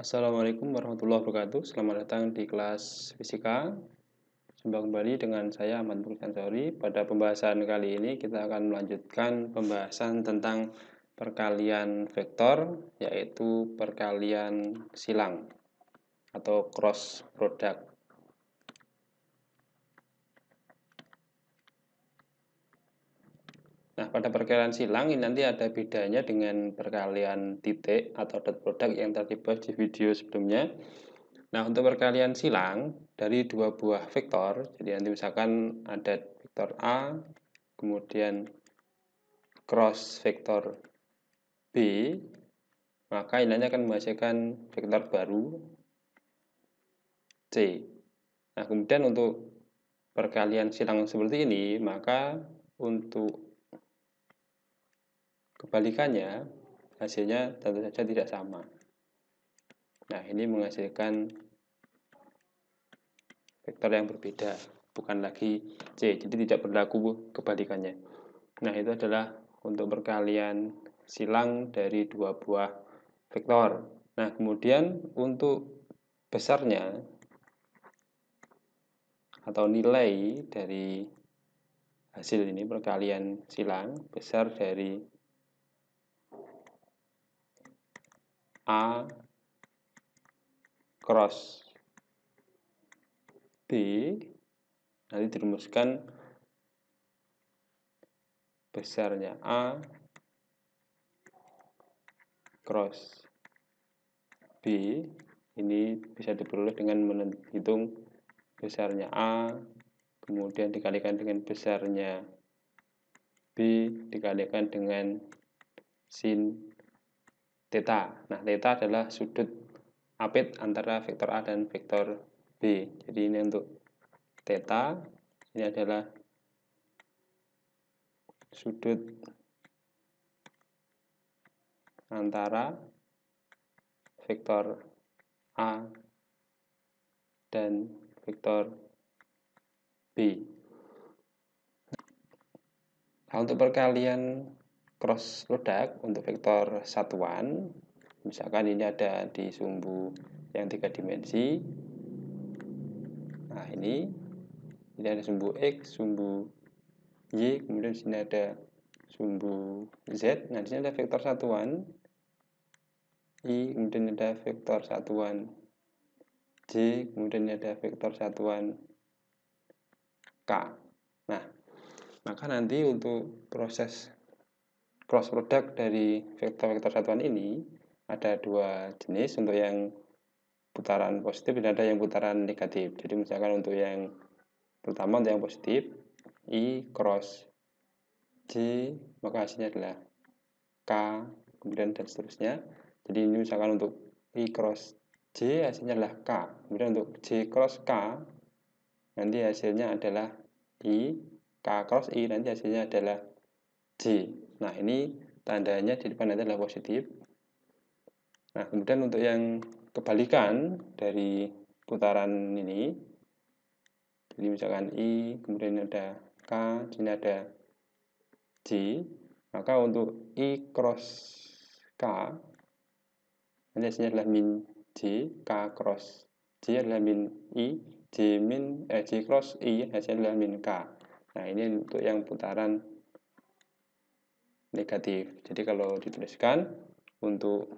Assalamualaikum warahmatullahi wabarakatuh Selamat datang di kelas fisika Jumpa kembali dengan saya Ahmad Sori. Pada pembahasan kali ini kita akan melanjutkan pembahasan tentang perkalian vektor Yaitu perkalian silang Atau cross product Nah, pada perkalian silang ini nanti ada bedanya dengan perkalian titik atau dot product yang bahas di video sebelumnya. Nah, untuk perkalian silang dari dua buah vektor, jadi nanti misalkan ada vektor A, kemudian cross vektor B, maka ini akan menghasilkan vektor baru C. Nah, kemudian untuk perkalian silang seperti ini, maka untuk Kebalikannya, hasilnya tentu saja tidak sama. Nah, ini menghasilkan vektor yang berbeda, bukan lagi C, jadi tidak berlaku kebalikannya. Nah, itu adalah untuk perkalian silang dari dua buah vektor. Nah, kemudian untuk besarnya atau nilai dari hasil ini perkalian silang besar dari A cross B nanti dirumuskan besarnya A cross B ini bisa diperoleh dengan menghitung besarnya A kemudian dikalikan dengan besarnya B dikalikan dengan sin theta. Nah, theta adalah sudut apit antara vektor A dan vektor B. Jadi ini untuk theta, ini adalah sudut antara vektor A dan vektor B. Nah, untuk perkalian cross product untuk vektor satuan misalkan ini ada di sumbu yang tiga dimensi nah ini ini ada sumbu X, sumbu Y, kemudian sini ada sumbu Z, nah disini ada vektor satuan I, kemudian ada vektor satuan J, kemudian ada vektor satuan K. Nah, maka nanti untuk proses cross product dari vektor-vektor satuan ini ada dua jenis untuk yang putaran positif dan ada yang putaran negatif. Jadi misalkan untuk yang pertama untuk yang positif I cross J maka hasilnya adalah K kemudian dan seterusnya. Jadi ini misalkan untuk I cross J hasilnya adalah K. Kemudian untuk J cross K nanti hasilnya adalah I. K cross I nanti hasilnya adalah J. Nah, ini tandanya di depan nanti adalah positif. Nah, kemudian untuk yang kebalikan dari putaran ini, jadi misalkan I, kemudian ada K, sini ada J, maka untuk I cross K, nanti hasilnya adalah min J, K cross J adalah min I, J min, eh, J cross I hasilnya adalah min K. Nah, ini untuk yang putaran negatif. Jadi kalau dituliskan untuk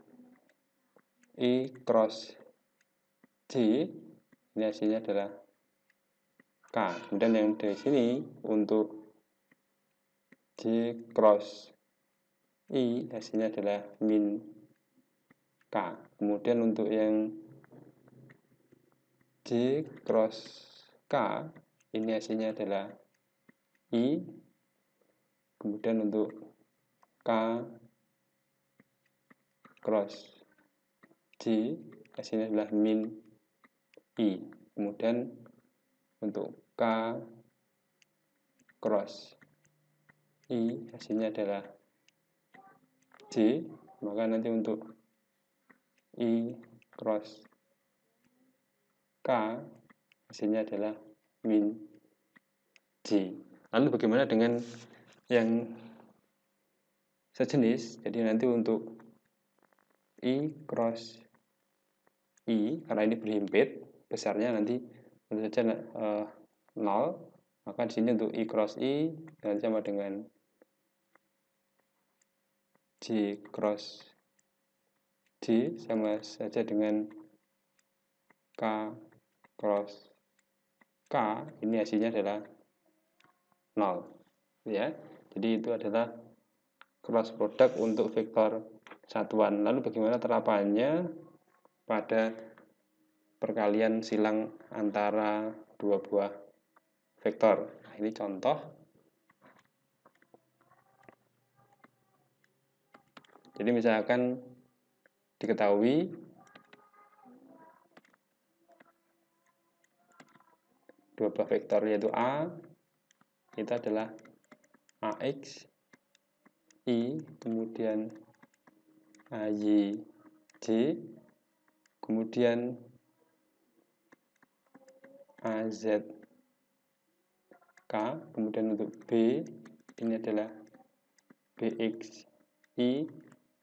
I cross J ini hasilnya adalah K. Kemudian yang di sini untuk J cross I hasilnya adalah min K. Kemudian untuk yang J cross K ini hasilnya adalah I. Kemudian untuk K cross G hasilnya adalah min I kemudian untuk K cross I hasilnya adalah J maka nanti untuk I cross K hasilnya adalah min J lalu bagaimana dengan yang sejenis jadi nanti untuk I cross I karena ini berhimpit besarnya nanti tentu saja uh, eh, 0 maka di sini untuk I cross I nanti sama dengan J cross j sama saja dengan K cross K ini hasilnya adalah 0 ya jadi itu adalah kelas produk untuk vektor satuan. Lalu bagaimana terapannya pada perkalian silang antara dua buah vektor. Nah, ini contoh. Jadi misalkan diketahui dua buah vektor yaitu A itu adalah AX I, kemudian A, Y, J, kemudian A, Z, K, kemudian untuk B, ini adalah X, I,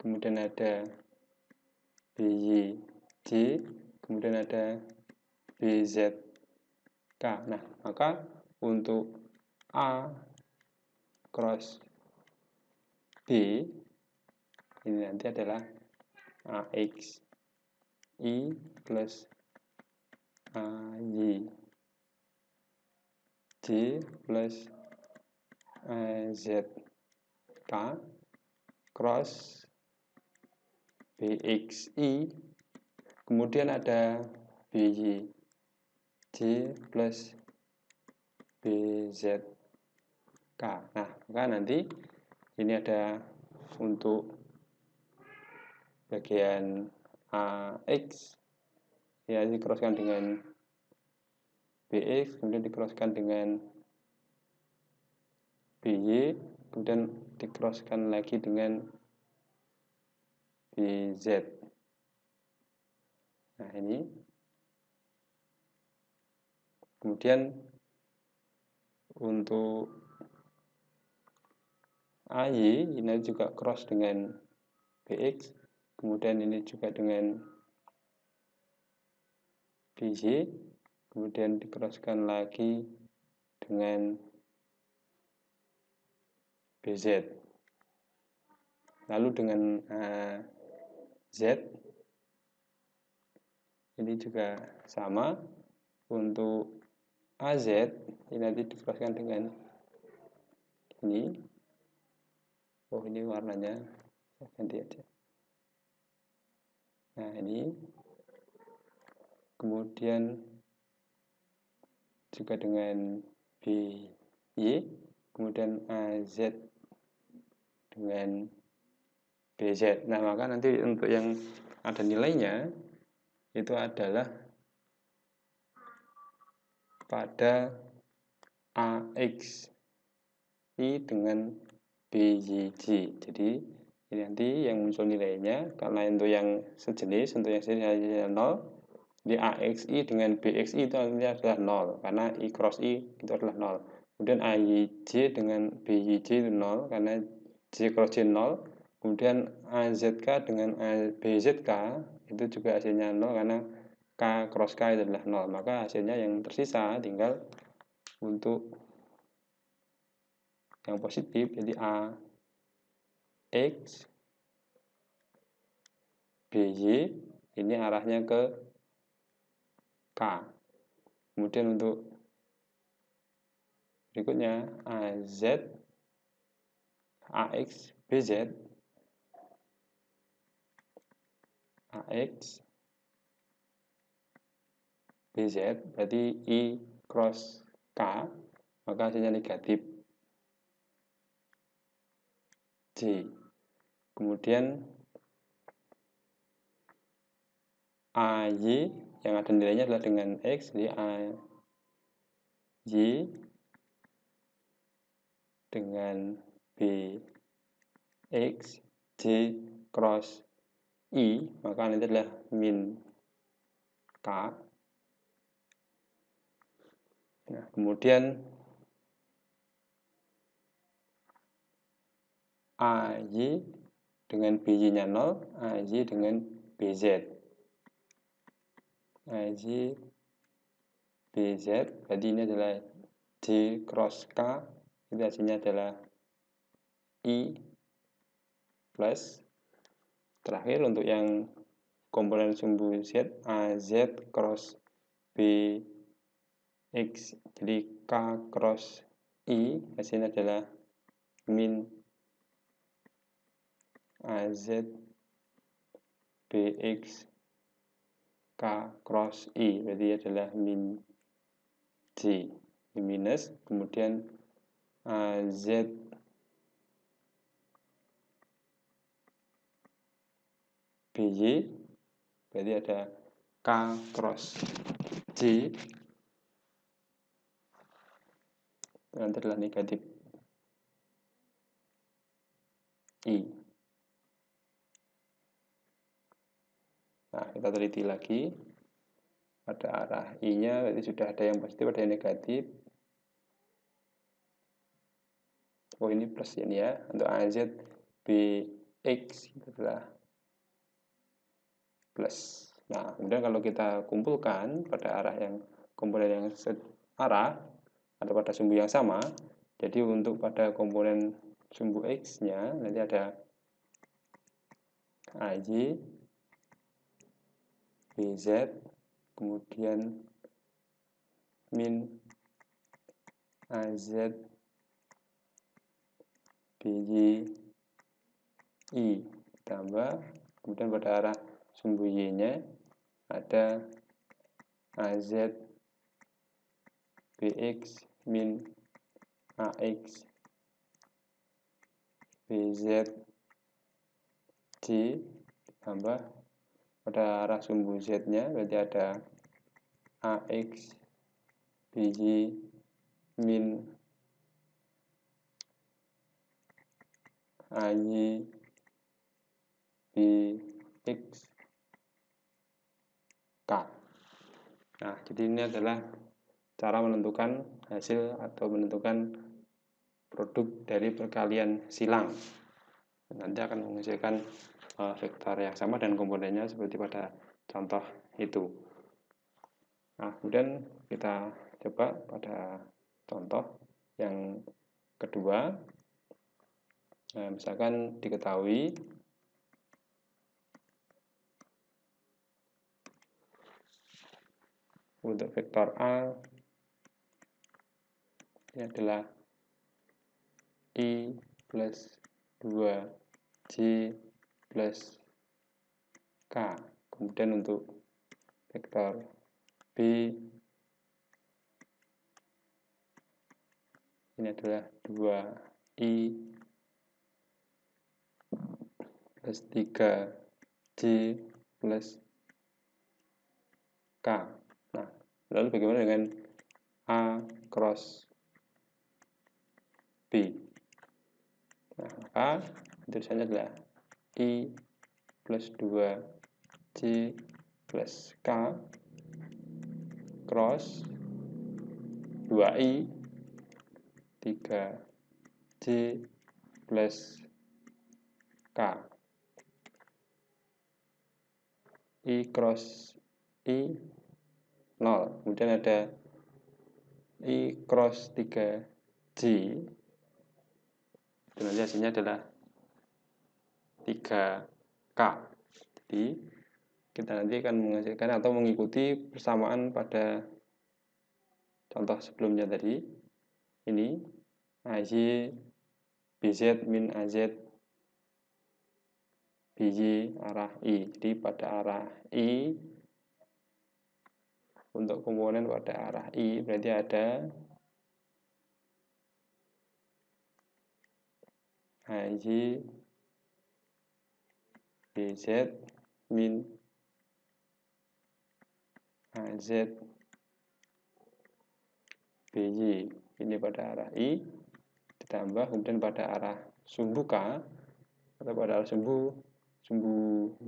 kemudian ada Y, J, kemudian ada Z, K. Nah, maka untuk A cross B ini nanti adalah AX eh, I plus AY eh, J plus eh, Z K cross BXI kemudian ada BY J plus BZK nah maka nanti ini ada untuk bagian AX ah, ya ini dikeraskan dengan BX kemudian dikeraskan dengan BY kemudian dikeraskan lagi dengan BZ nah ini kemudian untuk AY ini juga cross dengan BX kemudian ini juga dengan BY kemudian dikeraskan lagi dengan BZ lalu dengan uh, Z ini juga sama untuk AZ ini nanti dikeraskan dengan ini oh ini warnanya saya ganti aja nah ini kemudian juga dengan B Y kemudian A Z dengan b z nah maka nanti untuk yang ada nilainya itu adalah pada AX I dengan G. jadi ini nanti yang muncul nilainya karena itu yang sejenis untuk yang sejenis hasilnya 0 di AXI dengan BXI itu artinya adalah nol karena I cross I itu adalah nol, kemudian AYJ dengan BYJ itu nol karena J cross J nol, kemudian AZK dengan BZK itu juga hasilnya nol karena K cross K itu adalah nol, maka hasilnya yang tersisa tinggal untuk yang positif jadi A X BY ini arahnya ke K kemudian untuk berikutnya AZ AX BZ AX BZ berarti I cross K maka hasilnya negatif J. Kemudian AY yang ada nilainya adalah dengan X, jadi AY dengan B X J cross I, maka nanti adalah min K. Nah, kemudian AY dengan BY-nya 0, AY dengan BZ. AY BZ, tadi ini adalah J cross K, itu hasilnya adalah I plus. Terakhir untuk yang komponen sumbu Z, AZ cross BX, jadi K cross I, hasilnya adalah min z bx k cross i berarti adalah min j minus kemudian AZ z by berarti ada k cross j dan adalah negatif i Nah, kita teliti lagi. Pada arah I-nya berarti sudah ada yang positif, ada yang negatif. Oh, ini plus ini ya. Untuk AZ, BX itu adalah plus. Nah, kemudian kalau kita kumpulkan pada arah yang komponen yang searah atau pada sumbu yang sama, jadi untuk pada komponen sumbu X-nya nanti ada AJ, bz kemudian min AZ BY I tambah kemudian pada arah sumbu Y-nya ada AZ BX min AX BZ C tambah pada arah sumbu Z-nya, berarti ada AX, BY, min, AY, BX, K. Nah, jadi ini adalah cara menentukan hasil atau menentukan produk dari perkalian silang. Nanti akan menghasilkan uh, vektor yang sama dan komponennya seperti pada contoh itu. Nah, kemudian kita coba pada contoh yang kedua. Nah, misalkan diketahui untuk vektor A ini adalah I plus 2J plus K. Kemudian untuk vektor B ini adalah 2I plus 3J plus K. Nah, lalu bagaimana dengan A cross B? Nah, a tulisannya adalah I plus 2 J plus K cross 2I 3 J plus K I cross I 0 kemudian ada I cross 3 J dan hasilnya adalah 3K. Jadi kita nanti akan menghasilkan atau mengikuti persamaan pada contoh sebelumnya tadi. Ini AJ BZ min AZ bj arah I. Jadi pada arah I untuk komponen pada arah I berarti ada AJ BZ min AZ BY ini pada arah I ditambah kemudian pada arah sumbu K atau pada arah sumbu sumbu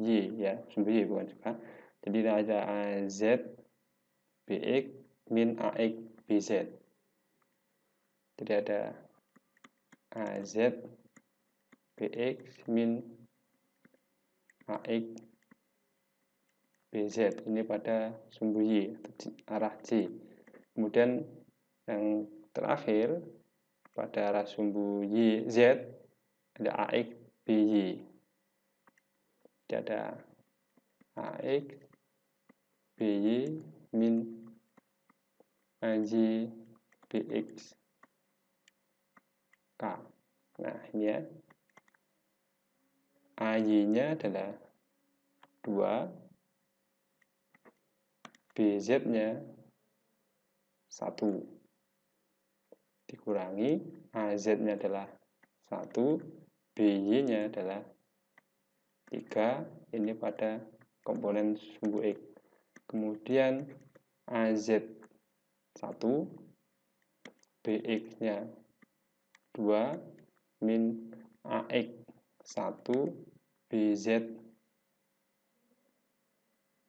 Y ya sumbu Y bukan K jadi ada AZ BX min AX BZ jadi ada AZ BX min AX BZ ini pada sumbu Y arah C kemudian yang terakhir pada arah sumbu Y Z ada AX BY jadi ada AX BY min AJ BX K nah ini ya AY-nya adalah 2, BZ-nya 1. Dikurangi AZ-nya adalah 1, BY-nya adalah 3, ini pada komponen sumbu X. Kemudian AZ 1, BX-nya 2, min AX 1, BZ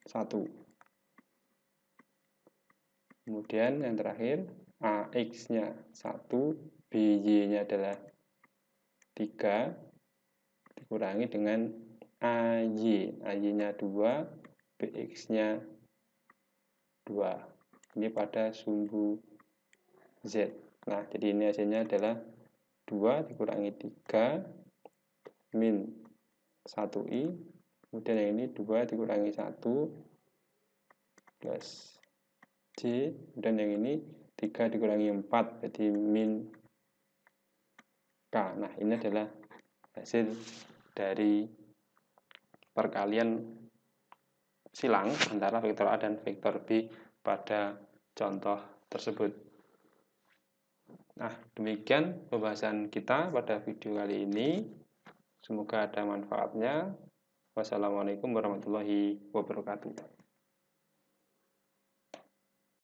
1 kemudian yang terakhir AX nya 1 BY nya adalah 3 dikurangi dengan AY AY nya 2 BX nya 2 ini pada sumbu Z nah jadi ini hasilnya adalah 2 dikurangi 3 min 1i kemudian yang ini 2 dikurangi 1 plus j kemudian yang ini 3 dikurangi 4 jadi min k nah ini adalah hasil dari perkalian silang antara vektor A dan vektor B pada contoh tersebut Nah, demikian pembahasan kita pada video kali ini. Semoga ada manfaatnya. Wassalamualaikum warahmatullahi wabarakatuh.